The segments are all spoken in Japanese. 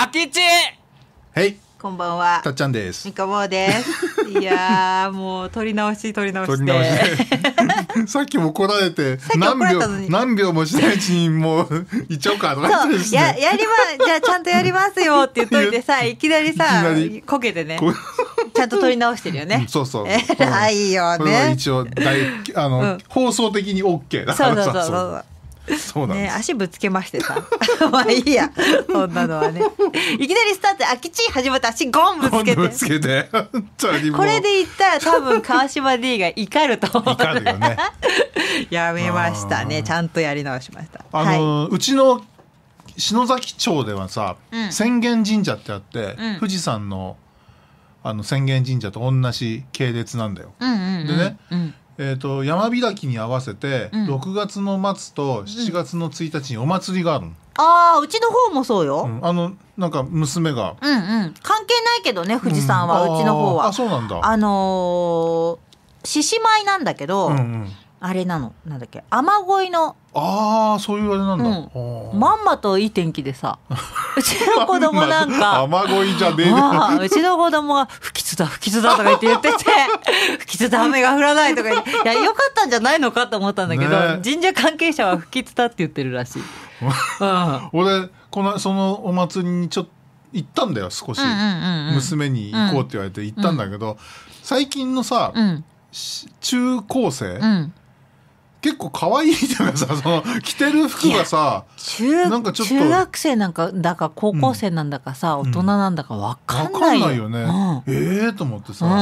あきちはいこんばんはたっちゃんですみかぼうです いやもう撮り直し撮り直し さっきも怒られて何秒何秒もしないうちにもう行っちゃおうかとか、ね、ややりまじゃあちゃんとやりますよって言っといてさ いきなりさこけてねちゃんと撮り直してるよね。うん、そうそう。えらいよね。一応大あの、うん、放送的にオッケーだからそうそうそうそうそうなんね、足ぶつけましてさ まあいいやそんなのはねいきなりスタート空き地始まった足ゴンぶつけてぶつけてこれで言ったら多分川島 D が怒ると思う、ね、やめましたねちゃんとやり直しましたあの、はい、うちの篠崎町ではさ、うん、浅間神社ってあって、うん、富士山のあの浅間神社と同じ系列なんだよ、うんうんうん、でね、うんえーと、山開きに合わせて、うん、6月の末と7月の1日にお祭りがある、うん、ああうちの方もそうよ、うん、あのなんか娘がうんうん関係ないけどね富士山は、うん、うちの方はあそうなんだあの獅子舞なんだけど、うんうんあれなのなんだっけ雨乞いのああそういうあれなんだ、うん、まんまといい天気でさ うちの子供なんか雨乞いじゃねえなうちの子供は不吉だ不吉だ」とか言って言ってて「不吉だ雨が降らない」とか言っていやよかったんじゃないのかと思ったんだけど、ね、神社関係者は不吉だって言ってるらしい、うん、俺このそのお祭りにちょっと行ったんだよ少し、うんうんうん、娘に行こうって言われて行ったんだけど、うん、最近のさ、中高生、うん、結構可愛いじゃないですかその着てる服がさ中なんかちょっと中学生なんかだか高校生なんだかさ、うん、大人なんだか分かんないよ,、かんないよね、うん、ええー、と思ってさ、うん、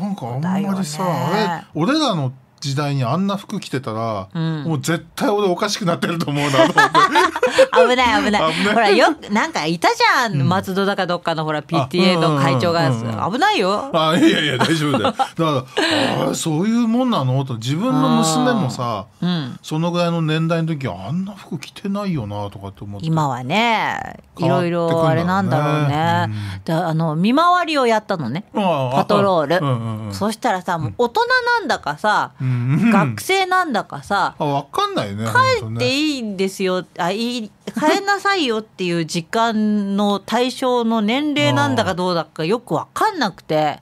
なんかあんまりさ、ね、あれ俺らの時代にあんな服着てたら、うん、もう絶対俺おかしくなってると思うなと思って 危ない危ないほらよくなんかいたじゃん、うん、松戸だかどっかのほら PTA の会長が、危ないよあいやいや大丈夫だよだからあそういうもんなのと自分の娘もさ、うん、そのぐらいの年代の時あんな服着てないよなとかって思って今はねいろいろあれなんだろうね、であの見回りをやったのねパトロール、うんうんうん、そしたらさもう大人なんだかさ、うん学生なんだかさ分かんないね帰っていいんですよあいい帰んなさいよっていう時間の対象の年齢なんだかどうだかよく分かんなくて。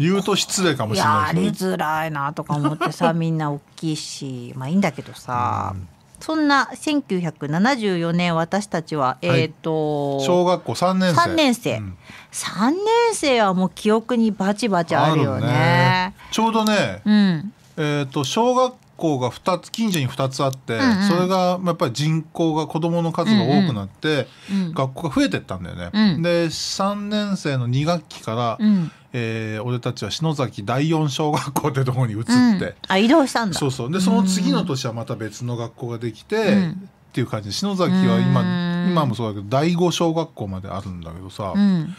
言うと失礼かもしれない、ね、やりづらいなとか思ってさ みんな大きいしまあいいんだけどさ、ん、そんな1974年私たちは、えっ、ー、と、小学校3年生3年生、うん、3年生はもう記憶にバチバチあるよね、ね、ちょうどね、うん、えーと、小学校が2つ近所に2つあって、うんうん、それがやっぱり人口が子どもの数が多くなって、うんうん、学校が増えてったんだよね。うん、で3年生の2学期から、うんえー、俺たちは篠崎第四小学校ってところに移って、うん、あ移動したんだそうそうでその次の年はまた別の学校ができて、うん、っていう感じで篠崎は今今もそうだけど第五小学校まであるんだけどさ、うん、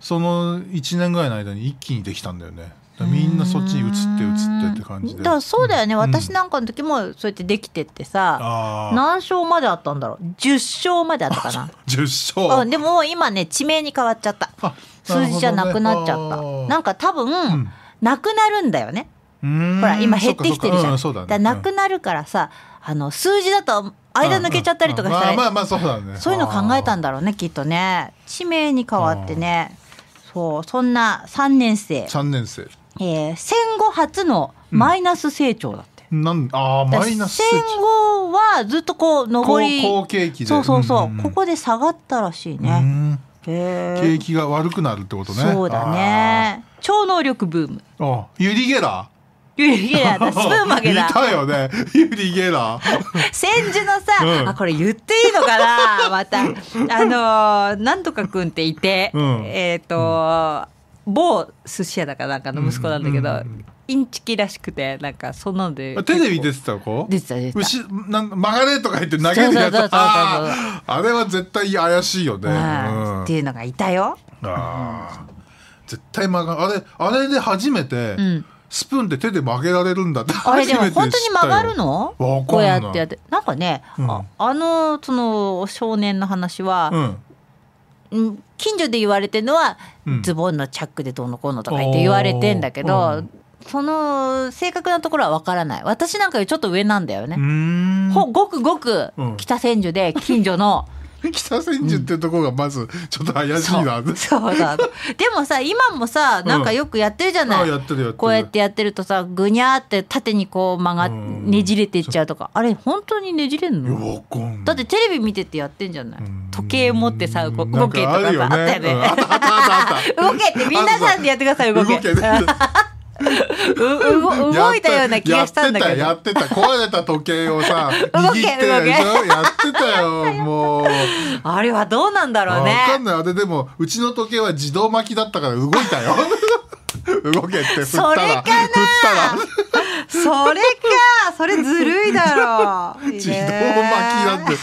その1年ぐらいの間に一気にできたんだよね。みんなそっちに移って移ってって感じでだそうだよね、うん、私なんかの時もそうやってできてってさ、何勝まであったんだろう10勝まであったかな10勝、うん、でも今ね地名に変わっちゃった、ね、数字じゃなくなっちゃったなんか多分、うん、なくなるんだよねほら今減ってきてるじゃん、うんね、だなくなるからさ、あの数字だと間抜けちゃったりとかしたら、まあまあそうだねそういうの考えたんだろうねきっとね地名に変わってねそうそんな3年生3年生えー、戦後初のマイナス成長だって。うん、なんあマイナス戦後はずっとこう上り好景気でそうそうそう、うんうん、ここで下がったらしいね。景気が悪くなるってことね。そうだね。超能力ブーム。あ、ユリゲラー。ユリゲラーだ、スプーン曲げだ。いたよね、ユリゲラー。戦時のさ、うん、あ、これ言っていいのかな、また。あのー、なんとか君っていて、うん、えっ、ー、と、うん某寿司屋だかなんかの息子なんだけど、インチキらしくてなんかそんなのでテレビ出てた子出てた出てたなん曲がれとか言って投げるやつああれは絶対怪しいよね、っていうのがいたよあ、う絶対曲があれあれで初めて、スプーンで手で曲げられるんだってあれでも本当に曲がるのこうやってやってなんかね、あのその少年の話は、近所で言われてるのは、ズボンのチャックでどうのこうのとか言って言われてんだけど、その正確なところはわからない私なんかよりちょっと上なんだよねごくごく北千住で近所の北千住ってとこがまずちょっと怪しいな、うん、そうだでもさ今もさなんかよくやってるじゃない、うん、こうやってやってるとさぐにゃって縦にこう曲がねじれていっちゃうとか、うあれ本当にねじれんのだってテレビ見ててやってんじゃない時計持ってさ動けとかさあ、ね、ったよね動けってみんなさんでやってください動けう動いたような気がしたんだけどやってた壊れた時計をさ動け動けやってたよ もうあれはどうなんだろうね分かんないあれでもうちの時計は自動巻きだったから動いたよ 動けってそれかなそれかそれずるいだろう 自動巻きだって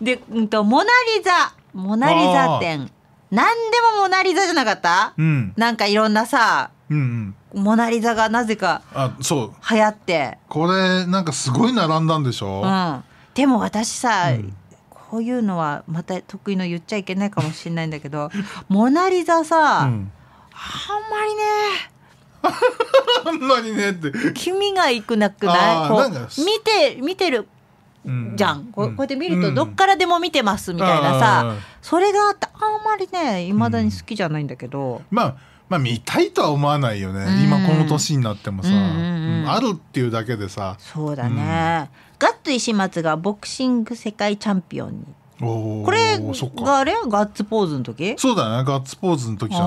で、うんと、モナリザ、モナリザ展。何でもモナリザじゃなかった、うん、なんかいろんなさ、うんうん、モナ・リザがなぜかあそう流行ってこれなんかすごい並んだんでしょ、うん、でも私さ、うん、こういうのはまた得意の言っちゃいけないかもしれないんだけど モナ・リザさ、うん、あんまりねあんまりねって君がいくなくない見て見てるじゃん、うん、こうやって見るとどっからでも見てますみたいなさ、うん、それがあってあんまりねいまだに好きじゃないんだけど、まあまあ見たいとは思わないよね、うん、今この年になってもさ、うんうんうん、あるっていうだけでさそうだね、ガッツ石松がボクシング世界チャンピオンにこれがあれガッツポーズの時そうだねガッツポーズの時じゃな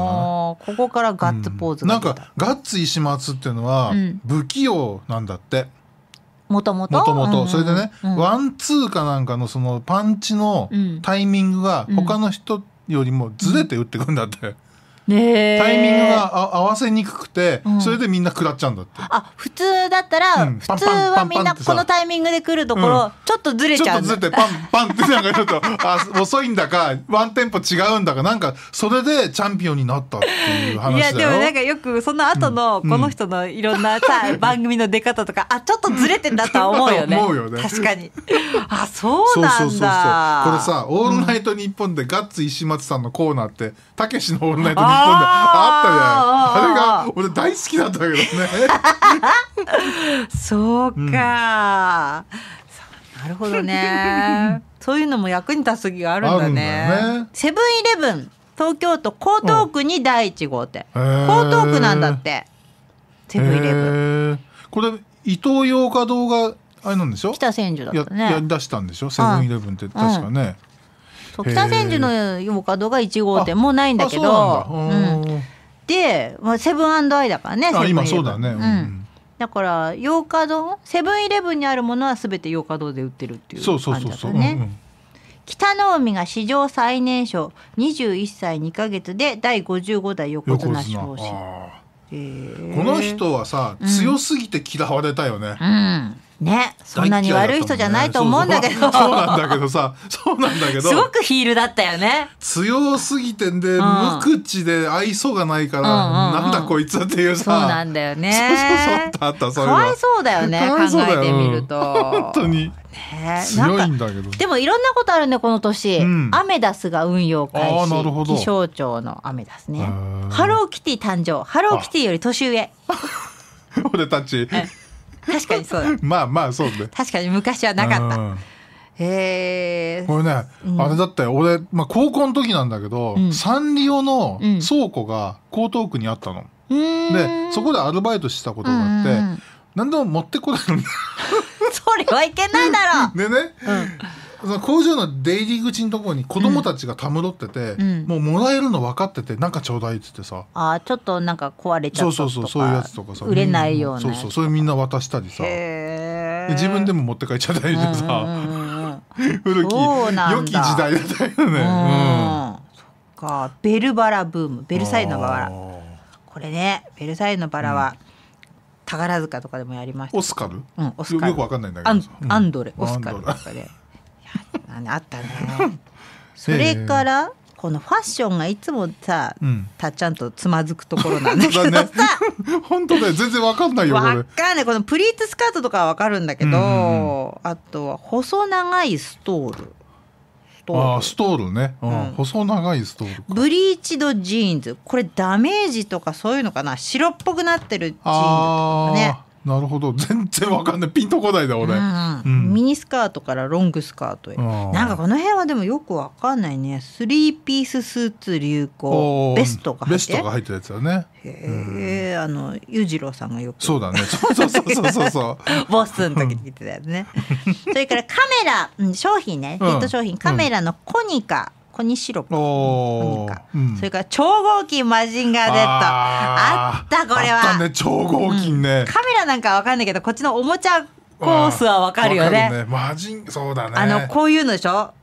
いここからガッツポーズが、うん、なんかガッツ石松っていうのは不器用なんだって、もともともともとそれでね、うん、ワンツーかなんかのそのパンチのタイミングが他の人よりもずれて打ってくんだって、ね、タイミングが合わせにくくて、うん、それでみんな食らっちゃうんだってあ普通だったら、うん、普通はみんなこのタイミングで来るところ、うん、ちょっとずれちゃうちょっとずれてパンパンってなんかちょっとあ遅いんだかワンテンポ違うんだかなんかそれでチャンピオンになったっていう話だよいやでもなんかよくその後のこの人のいろんなさ、番組の出方とかあちょっとずれてんだとは思うよね 思うよね確かにあそうなんだそうそうそうそうこれさ「オールナイトニッポン」でガッツ石松さんのコーナーってたけしの「オールナイトニッポン」あったじゃないあれが俺大好きだったけどねそうか、うん、なるほどね そういうのも役に立つ時があるんだねセブンイレブン東京都江東区に第一号店、うん、江東区なんだってセブンイレブンこれ伊東洋華堂があれなんでしょ北千住だったねやり出したんでしょセブンイレブンって確かね、うんそう北千住のヨーカドーが1号店もうないんだけどで、まあ、セブンアイだからねあ今そうだね、うん、だからヨーカドーセブンイレブンにあるものは全てヨーカドーで売ってるっていう感じだねそうそうそうそう、んうん北の海が史上最年少21歳2か月で第55代横綱昇進、この人はさ強すぎて嫌われたよね、うん、うんね、そんなに悪い人じゃないと思うんだけど。そうなんだけどさ、そうなんだけど。すごくヒールだったよね。強すぎてんで、無口で愛想がないから、なんだこいつっていうさ。そうなんだよね。そうそうそうあったかわいそうだよね。考えてみると。本当に。強いんだけど。でもいろんなことあるねこの年。アメダスが運用開始。気象庁のアメダスね。ハローキティ誕生。ハローキティより年上。俺たち。確かにそうだ まあまあそうね確かに昔はなかった、うんへえこれね、うんあれだって俺、まあ、高校の時なんだけど、うんサンリオの倉庫が江東区にあったの、でそこでアルバイトしてたことがあって、うんうん何でも持ってこないの それはいけないだろう でね、その工場の出入り口のところに子供たちがたむろってて、うんもうもらえるの分かっててなんかちょうだいっつってさああちょっとなんか壊れちゃそっうたとそうそうそういうやつとかさ売れないようなそうそうそれみんな渡したりさへ自分でも持って帰っちゃったりしてさ、古きそう良き時代だったよね。うんそっかベルバラブームベルサイユのバラこれねベルサイユのバラは、宝塚とかでもやりましたオスカルうんオスカルよよくわかんないんだけアどンアンドレオスカルとかであったね それから、このファッションがいつもさ、うん、たっちゃんとつまずくところなんだけどさ、ね、本当だよ全然わかんないよわかんないこのプリーツスカートとかはわかるんだけど、うんうん、あとは細長いストールあストールね、うん、細長いストールブリーチドジーンズこれダメージとかそういうのかな白っぽくなってるジーンズとかねなるほど全然わかんないピンとこないだ俺、ミニスカートからロングスカートへなんかこの辺はでもよくわかんないねスリーピーススーツ流行ベストが入ってベストが入ってやつだねへえ、あの裕次郎さんがよくそうだねそうそうそうそうそう ボスの時に言ってたよね それからカメラ、うん、商品ねヒット商品カメラのコニカ、コニシロップコうん、それから超合金マジンガー Z あったこれは、ね、超合金ね、うん、カメラなんかわかんないけどこっちのおもちゃコースはわかるよね、ね、マジンそうだねあのこういうのでしょ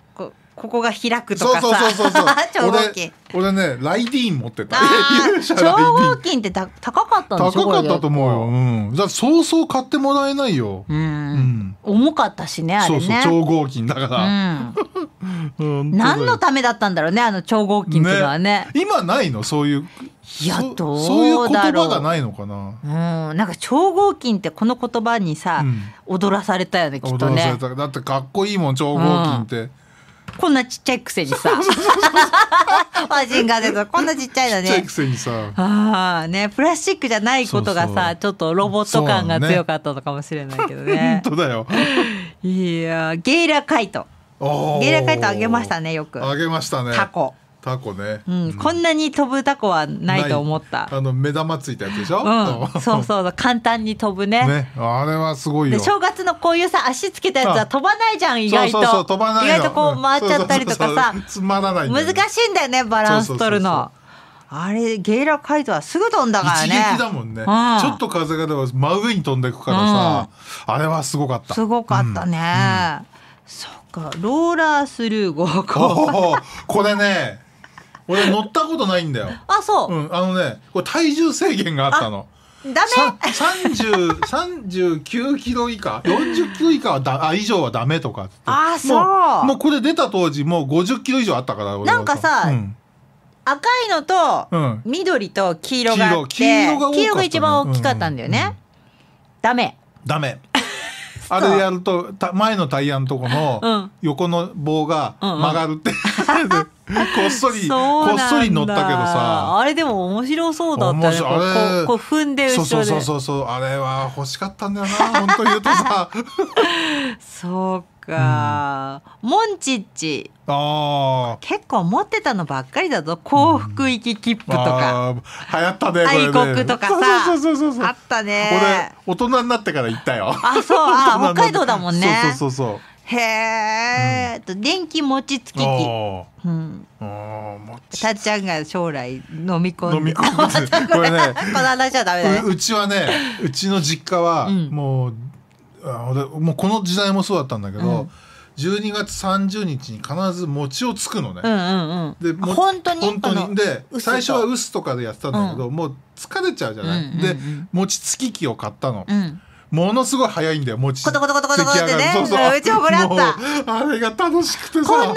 ここが開くとかさそうそうそうそう 超合金俺ねライディーン持ってた 超合金ってた高かったんでしょ高かったと思うよ、うん、だそうそう買ってもらえないよ、うん、うん、重かったしねあれねそうそう超合金だから、うん、何のためだったんだろうねあの超合金っていうのはね、ね、今ないのそういういやどうだろうがないのかな。うん、なんか超合金ってこの言葉にさ、うん、踊らされたよねきっとね。だってかっこいいもん超合金って、こんなちっちゃいくせにさ。マジンガーでこんなちっちゃいのね。ちっちゃいくせにさ。ああね、プラスチックじゃないことがさ、ちょっとロボット感が強かったのかもしれないけどね。本当だよ。いやゲイラカイト。ゲイラカイトあげましたねよく。あげましたね。タコ。タコね、うん、こんなに飛ぶタコはないと思ったあの目玉ついたやつでしょ、うん、そうそう簡単に飛ぶね、ね、あれはすごい正月のこういうさ足つけたやつは飛ばないじゃん意外とそう飛ばない意外とこう回っちゃったりとかさ、つまらない、ね、難しいんだよねバランス取るのあれゲイラカイトはすぐ飛んだからね一撃だもんね、うん、ちょっと風がでも真上に飛んでいくからさ、あれはすごかったすごかったね、そっかローラースルー合コンこれね俺乗ったことないんだよ。あ、そう。うん、あのね、これ体重制限があったの。ダメ三十三十九キロ以下四十キロ以下はだあ以上はダメとかあそうもうこれ出た当時もう五十キロ以上あったからなんかさ、うん、赤いのと緑と黄色があって、黄色が、ね、黄色が一番大きかったんだよね、うん、ダメダメあれやると前のタイヤのとこの横の棒が曲がるって、うんうん、こっそりこっそり乗ったけどさあれでも面白そうだったねこうこう踏んで後ろでそうそうそうそうあれは欲しかったんだよな本当言うとさ そうか、うん、モンチッチあ結構持ってたのばっかりだぞ幸福行き切符とか、うん、流行ったね愛国とかさあったね俺大人になってから行ったよあそうあ 北海道だもんねそうそうそうそうへえ、うん、と電気餅つき機、うん、たっちゃんが将来飲み込んで これねこの話はダメだねうちはねうちの実家はもう、うんもうこの時代もそうだったんだけど、うん12月30日に必ず餅をつくのね。で本当に本当にで最初は臼とかでやってたんだけど、もう疲れちゃうじゃない、で餅つき機を買ったの。うんものすごい早いんだよ餅コトコトコトコトコトってねそうそううちもらったあれが楽しくてさこんなこんな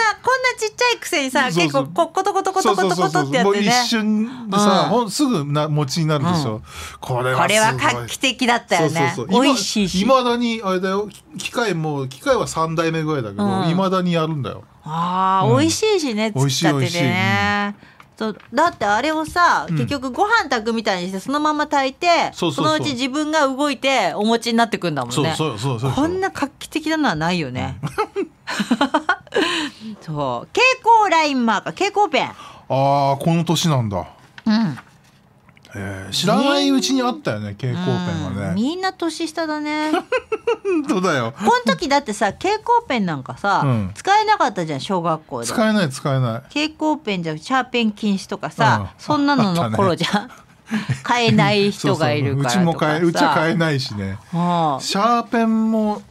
ちっちゃいくせにさ結構コトコトコトコトコトってやってね一瞬でさ、うん、すぐな餅になるでしょ、うん、これはこれは画期的だったよねそうそうそう美味しいしいまだにあれだよ機械も機械は3代目ぐらいだけどいま、うん、だにやるんだよああ、うん、美味しいしね、うん、作ってね。美味しい美味しい、うんそうだってあれをさ、うん、結局ご飯炊くみたいにしてそのまま炊いてそのうち自分が動いてお餅になってくんだもんねこんな画期的なのはないよね、うん、そう蛍光ラインマーカー蛍光ペンああこの年なんだうんえー、知らないうちにあったよね蛍光ペンはねみんな年下だね 本当だよこの時だってさ蛍光ペンなんかさ、うん、使えなかったじゃん小学校で使えない使えない蛍光ペンじゃシャーペン禁止とかさ、うん、そんなのの頃じゃん、ね、買えない人がいるからうちも買えうちは買えないしね、はあ、シャーペンも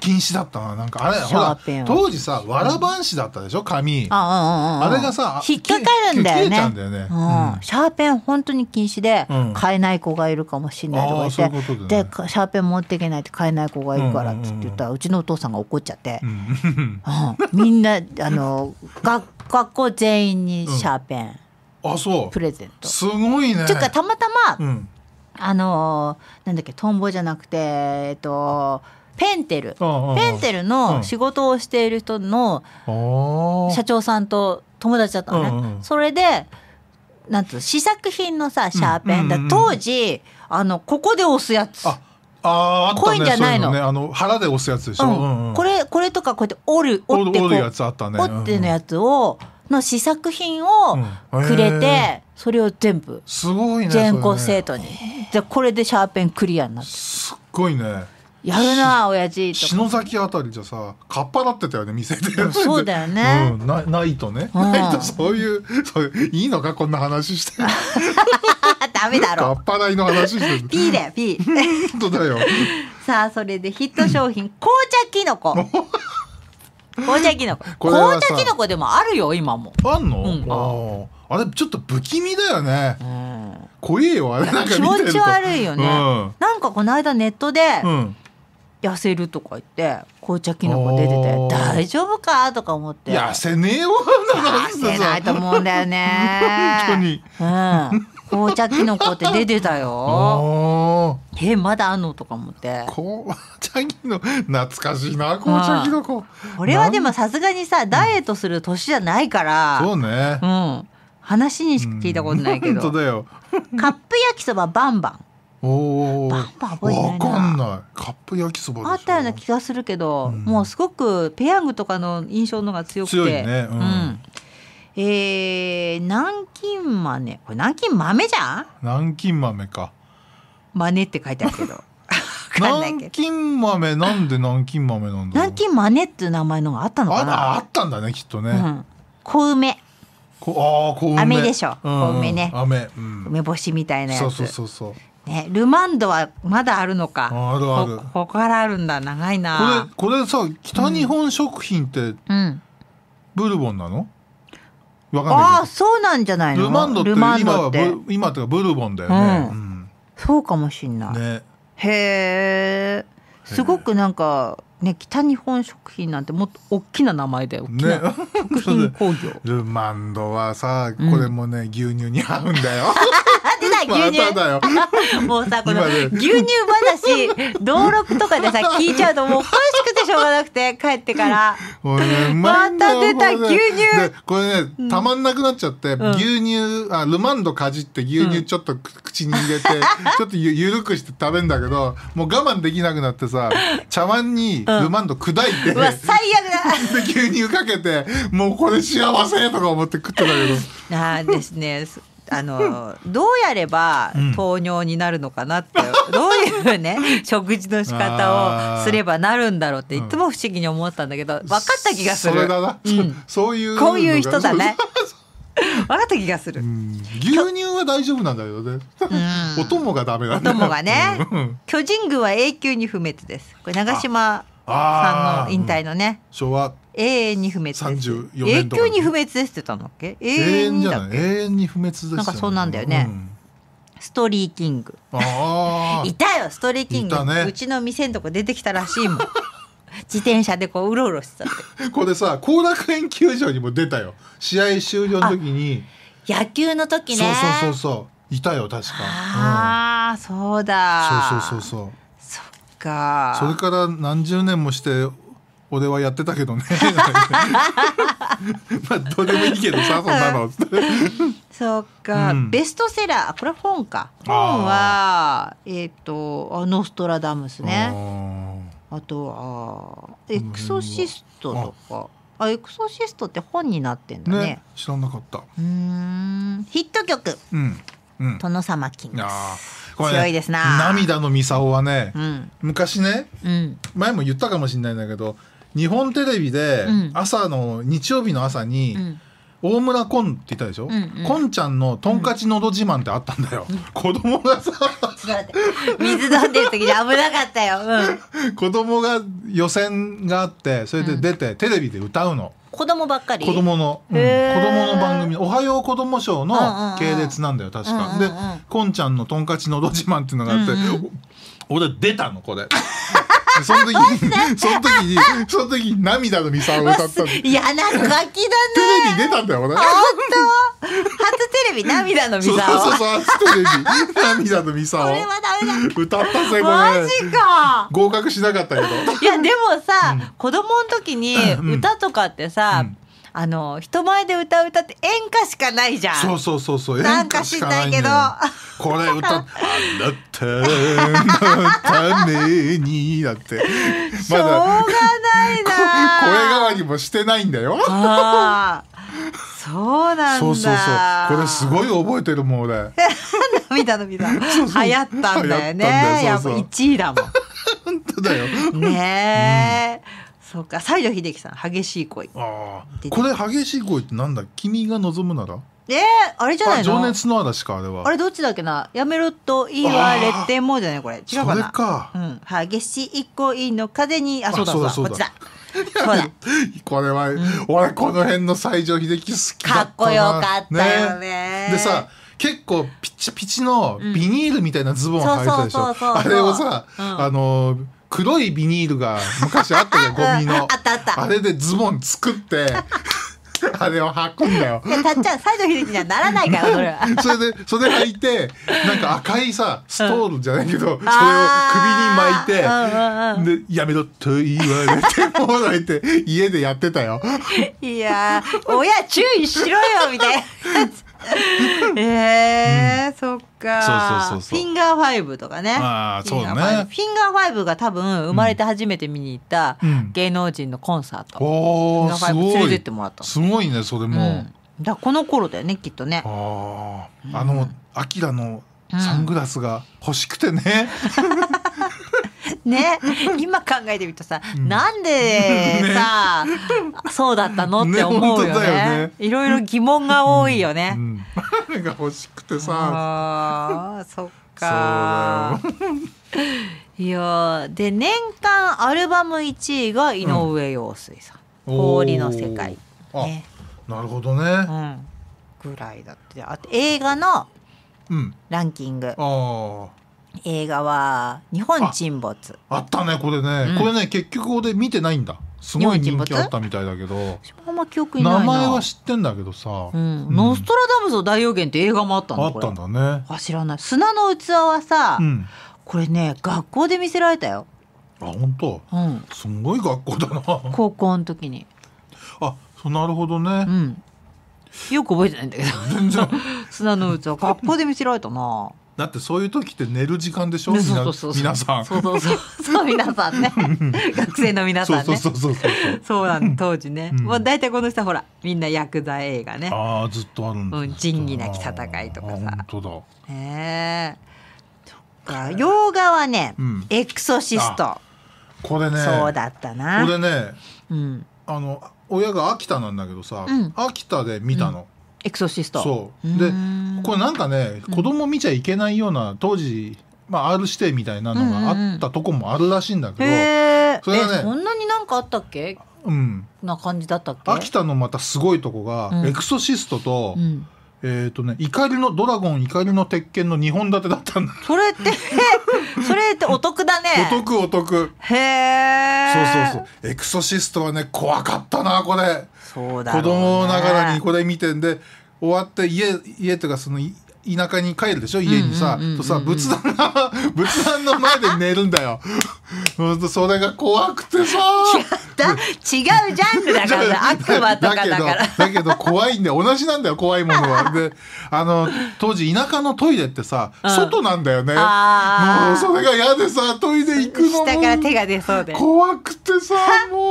禁止だったななんかあれほら当時さわらんしだったでしょ紙、うん、あれがさ引っかかるんだよね、うん、シャーペン本当に禁止で、うん、買えない子がいるかもしれないとか言ってで、ねで、シャーペン持っていけないって買えない子がいるからって言ったら、うちのお父さんが怒っちゃって、みんなあの学学校全員にシャーペン、あそうプレゼントすごいねていうかたまたま、あのなんだっけトンボじゃなくてえっとペンテルペンテルの仕事をしている人の社長さんと友達だったのね、うんうん、それでなんつう試作品のさシャーペン、うんうん、当時あのここで押すやつ。ああ、ね、コインじゃないの。ういうのね、あの腹で押すやつでしょ。うんうん、これこれとかこうやって折る折ってこう折るやつあったね。折ってのやつをの試作品をくれて、それを全部すごいね全校生徒に。じゃこれでシャーペンクリアになって。すごいね。やるな親父と篠崎あたりじゃさかっぱなってたよね店でそうだよね、うん、なないとね、うん、ないとそういうそういいのかこんな話して ダメだろかっぱらの話してる P だよ P 本当だよさあそれでヒット商品紅茶きのこ紅茶きのこ紅茶きのこでもあるよ今もあんの、うん、あれちょっと不気味だよね、うん怖いよあれなんか気持ち悪いよね、うん、なんかこの間ネットで、うん痩せるとか言って紅茶キノコ出てて大丈夫かとか思って痩せねえよ痩せないと思うんだよね本当に、うん、紅茶キノコって出てたよえまだあんのとか思って紅茶キノ懐かしいな紅茶キノコ、うん、これはでもさすがにさダイエットする年じゃないからそうねうん話にしか聞いたことないけど、うん、カップ焼きそばバンバンおバンバン覚えてないな。わかんない。カップ焼きそばあったような気がするけど、うん、もうすごくペヤングとかの印象のが強くて。強いね。うん。うん、えー、南京豆。これ南京豆じゃん？南京豆か。豆って書いてあるけど。南京豆なんで南京豆なんだ南京豆っていう名前のがあったのかなあったんだねきっとね、うん、小梅こあ小梅でしょ、う小梅ね梅、うん、梅干しみたいなやつそうそうそうそうね、ルマンドはまだあるのかあるあるここからあるんだ長いなこれこれさ北日本食品って、ブルボンなのわかんないあそうなんじゃないのルマンドって今はブ今ってブルボンだよね、うん、そうかもしんない、ね、へえすごくなんか、ね、北日本食品なんてもっと大きな名前だよ、ね、食品工業ルマンドはさこれもね、うん、牛乳に合うんだよ牛乳、ま、もうさこの牛乳話道 録とかでさ聞いちゃうともう本しょうがなくて帰ってから また出た牛乳これね、たまんなくなっちゃって、うん、牛乳あルマンドかじって牛乳ちょっと口に入れて、うん、ちょっとゆ緩くして食べるんだけどもう我慢できなくなってさ 茶碗にルマンド砕いて、最悪だ 牛乳かけてもうこれ幸せとか思って食ってたけどああですねあの、どうやれば糖尿になるのかなって、うん、どういうね食事の仕方をすればなるんだろうっていつも不思議に思ったんだけど分かった気がするそれだな、うん、そういうこういう人だね 分かった気がする、牛乳は大丈夫なんだけどね、お供がダメなんだお供がね、巨人軍は永久に不滅ですこれ長嶋さんの引退のね、昭和永遠に不滅永久に不滅ですって言ったんだっけ永遠じゃない永遠に不滅です、なんかそうなんだよね、うん、ストリーキングあ いたよストリーキング、ね、うちの店のとこ出てきたらしいもん 自転車でこううろうろしてた これさ後楽園球場にも出たよ試合終了の時に野球の時ねそうそうそうそういたよ確かああ、うん、そうだそうそうそうそうそっかそれから何十年もして俺はやってたけどね まあどうでもいいけどさそんなのそうか、うん、ベストセラーこれ本か本はえっ、ー、と「のストラダムスね」あとは、エクソシスト」とか。あエクソシストって本になってんだね、ね、知らなかったうんヒット曲、うんうん、殿様キング強いですな、涙のミサオはね、うん、昔ね、うん、前も言ったかもしれないんだけど日本テレビで朝の、日曜日の朝に、大村コンって言ったでしょ、うんうん、コンちゃんのとんかちのど自慢ってあったんだよ、うん、子供がさ水飲んでる時に危なかったよ、うん、子供が予選があってそれで出て、テレビで歌うの子供ばっかり子供の、うん、子供の番組「おはよう子供ショー」の系列なんだよ確か、でこんちゃんのとんかちのど自慢っていうのがあって、うんうん、俺出たのこれ その時に、その時に、その時に涙のミサを歌ったやなガキだね。テレビ出たんだよ、本当初テレビ、涙のミサそうそうそう、初テレビ、涙のミサれはだ。歌ったぜ、これ。マジか。合格しなかったけど。いや、でもさ、子供の時に歌とかってさ、あの人前で歌う歌って演歌しかないじゃんそうそうそうそう演歌しかないけどこれ歌あなたのためにだって まだしょうがないな声変わりもしてないんだよそうなんそうそうそうこれすごい覚えてるもん俺 涙涙そうそう流行ったんだよねやっぱ一位だもん 本当だよねえ、そうか西城秀樹さん激しい恋ああこれ激しい恋ってなんだ君が望むならえー、あれじゃないの情熱の嵐かあれはあれどっちだっけなやめろといいわレれてもじゃないこれ違うかなそれか、うん、激しい恋の風にあそうだそうだこっちだ これは、うん、俺この辺の西城秀樹好きだかっこよかったよね、ね、でさ結構ピチピチのビニールみたいなズボン履いてたでしょあれをさ、うん、あのー黒いビニールが昔あったよ ゴミの、あったあったあれでズボン作って あれを履くんだよ。いや、たっちゃん、西城秀樹にはならないから、それは。それで、それ履いて、なんか赤いさ、ストールじゃないけど、うん、それを首に巻いて、うんうんうん、で、やめろと言われて、もらえて、家でやってたよ。いやー、親注意しろよ、みたいな。えー、そっかフィンガーファイブとかねああそうだねフィンガーファイブが多分生まれて初めて見に行った芸能人のコンサート、おん、フィンガー連れてってもらったすごいねそれも、うん、だこの頃だよねきっとねあああの、アキラのサングラスが欲しくてね、う んね今考えてみるとさ、うん、なんで さ、ね、そうだったのって思うよね、いろいろ疑問が多いよね、うん、うん、が欲しくてさあそっかいやで年間アルバム1位が井上陽水さん「うん、氷の世界」ね、なるほどね、ぐらいだってあと映画のランキング、ああ映画は「日本沈没」あったねこれね、うん、これね結局で見てないんだすごい人気あったみたいだけどあんま記憶に名前は知ってんだけどさ「うん、ノストラダムスの大予言」って映画もあったんだあったんだねあ知らない砂の器はさ、うん、これね学校で見せられたよあ本当、うん、すごい学校だな高校の時にあそうなるほどね、うん、よく覚えてないんだけど 砂の器学校で見せられたなだってそういう時って寝る時間でしょ皆さんそうそうそうそう皆さんね 学生の皆さんねそうそうそうそうそうそうなん当時ね、うん、もう大体この人ほらみんな薬剤映画ねああずっとあるんだ、うん、仁義なき戦いとかさ本当だええ洋画はね、うん、エクソシストこれねそうだったなこれね、うん、あの親が秋田なんだけどさ、うん、秋田で見たの、エクソシストそうでこれなんかね子供見ちゃいけないような当時、まあ、R 指定みたいなのがあったとこもあるらしいんだけど、うんうんうん、それはねそんなになんかあったっけうんな感じだったっけ秋田のまたすごいとこが、うん、エクソシストと、うんえっ、ー、とね、怒りのドラゴン、怒りの鉄拳の2本立てだったんだ。それって、それってお得だね。お得お得。へえ。そうそうそう。エクソシストはね、怖かったな、これ。そうだ、ね、子供ながらにこれ見てんで、終わって家、家とかその、田舎に帰るでしょ家にさ、とさ仏壇が 仏壇の前で寝るんだよ それが怖くてさ違うジャンルだから 悪魔とかだからだけど怖いんだよ同じなんだよ怖いものはであの当時田舎のトイレってさ、うん、外なんだよねもうそれが嫌でさトイレ行くの下から手が出そうで怖くてさもう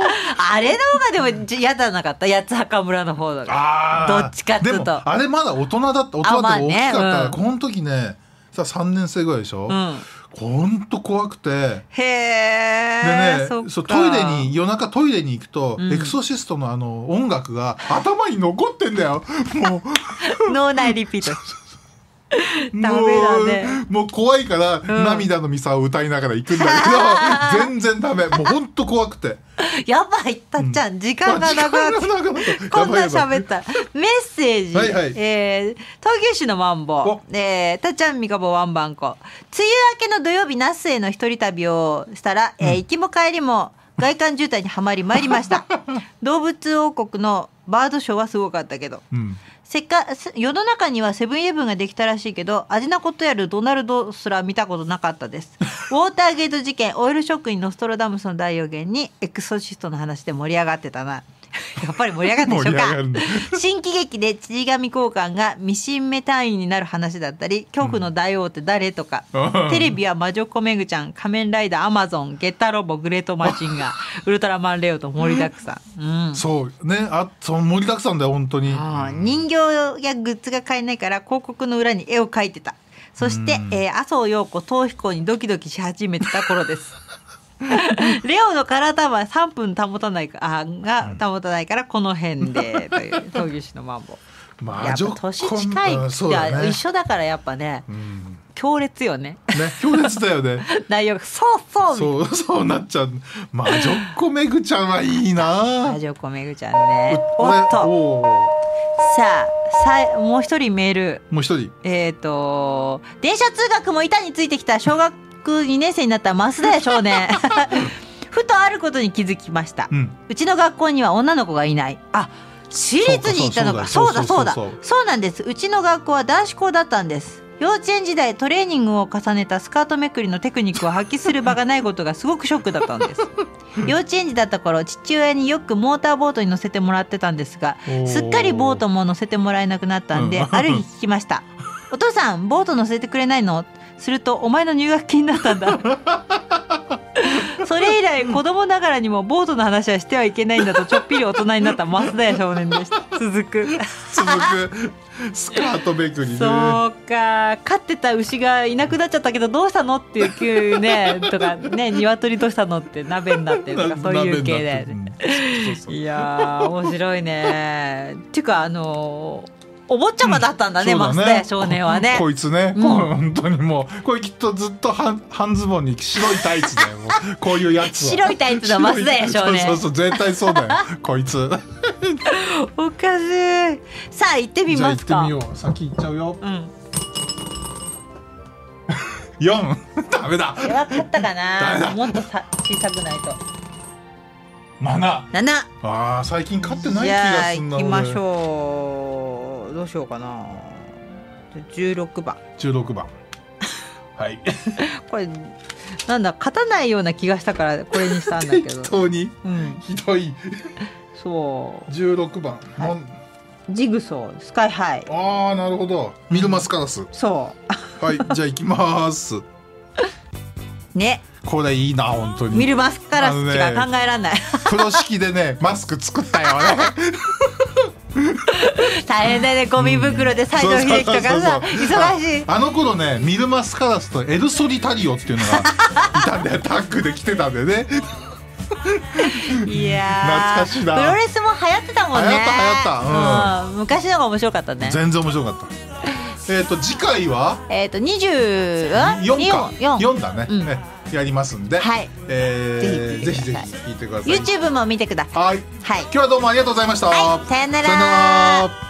あれの方がでも嫌じゃなかった八つ墓村の方だからどっちかっいうとあれまだ大人だった大人って大きかった、ねったこの時ねさ3年生ぐらいでしょ、うん、ほんと怖くてへえでねそうトイレに夜中トイレに行くと、うん、エクソシストのあの音楽が頭に残ってんだよもう脳内リピート ダメだねもう怖いから、うん、涙のミサを歌いながら行くんだけど 全然ダメもうほんと怖くて やばいたっちゃん、うん、時間が長くなったこんな喋ったメッセージ、はいはい、えー、東京市のマンボ、えー、たっちゃんみかぼワンバンコ梅雨明けの土曜日那須への一人旅をしたら、うん、え行きも帰りも外観渋滞にはまりまいりました動物王国のバードショーはすごかったけど、うんせっか世の中にはセブンイレブンができたらしいけど味なことやるドナルドすら見たことなかったです ウォーターゲート事件オイルショックにノストロダムスの大予言にエクソシストの話で盛り上がってたな やっぱり盛り上がったでしょうか新喜劇で辻神交換がミシン目単位になる話だったり恐怖の大王って誰とか、うん、テレビは魔女子めぐちゃん仮面ライダーアマゾンゲッタロボグレートマシンが ウルトラマンレオと盛りだくさん、うん、そうねあその盛りだくさんだよ本当に、人形やグッズが買えないから広告の裏に絵を描いてたそして、えー、麻生陽子逃避行にドキドキし始めてた頃です レオの体は3分保たないかあが保たないからこの辺でという闘牛士のマンボウ。まあ、やっぱ年近い、うん一緒だからやっぱね、うん、強烈よねね強烈だよね 内容がそうそうそうそうなっちゃう魔女っ子めぐちゃんはいいな魔女っ子めぐちゃんねおっとさあさもう一人メールもう一人えっ、ー、と電車通学も板についてきた小学学2年生になった増田少年 ふとあることに気づきました、うん、うちの学校には女の子がいないあ私立に行ったのかそうだそうだそうなんですうちの学校は男子校だったんです幼稚園時代トレーニングを重ねたスカートめくりのテクニックを発揮する場がないことがすごくショックだったんです 幼稚園児だった頃父親によくモーターボートに乗せてもらってたんですがすっかりボートも乗せてもらえなくなったんで、うん、ある日聞きました「お父さんボート乗せてくれないの?」するとお前の入学金だったんだ それ以来子供ながらにもボートの話はしてはいけないんだとちょっぴり大人になった増田屋少年でした続く続くスカートめくにね、そうか飼ってた牛がいなくなっちゃったけどどうしたのっていう急ねとかね鶏どうしたのって鍋になってるとかそういう系で、いや面白いねっていうかあのーお坊ちゃまだったんだね、うん、増田少年はね こいつね、本当にもうこれきっとずっと半半ズボンに白いタイツだよこういうやつ白いタイツの増田少年そうそう絶対そうだよ こいつおかしいさあ行ってみますか行ってみよう先行っちゃうよ、四。ダメだ。こかったかな。もっとさ小さくないと。七。七。ああ最近勝ってない気がするな。行きましょう。どうしようかな16番16番はいこれなんだ勝たないような気がしたからこれにしたんだけど 適当に、うん、ひどいそう16番、はい、ジグソースカイハイああなるほどミルマスカラスそうはいじゃあいきます ねこれいいな本当にミルマスカラスしか考えられない、ね、風呂敷でねマスク作ったよね 大変だねゴミ袋で西城秀樹とかさ忙しいあの頃ねミルマスカラスとエルソリタリオっていうのがいたんだよ タッグで来てたんでねいや懐かしいなプロレスも流行ってたもんね流行った流行った、うん、うん、昔のが面白かったね全然面白かったえっ、ー、と次回はえっ、ー、と二十四か四だね、うん、やりますんで、はい、えー、ぜひぜひ聞いてください。YouTube も見てください。はい。はい、今日はどうもありがとうございました。はい、さよなら。さよなら。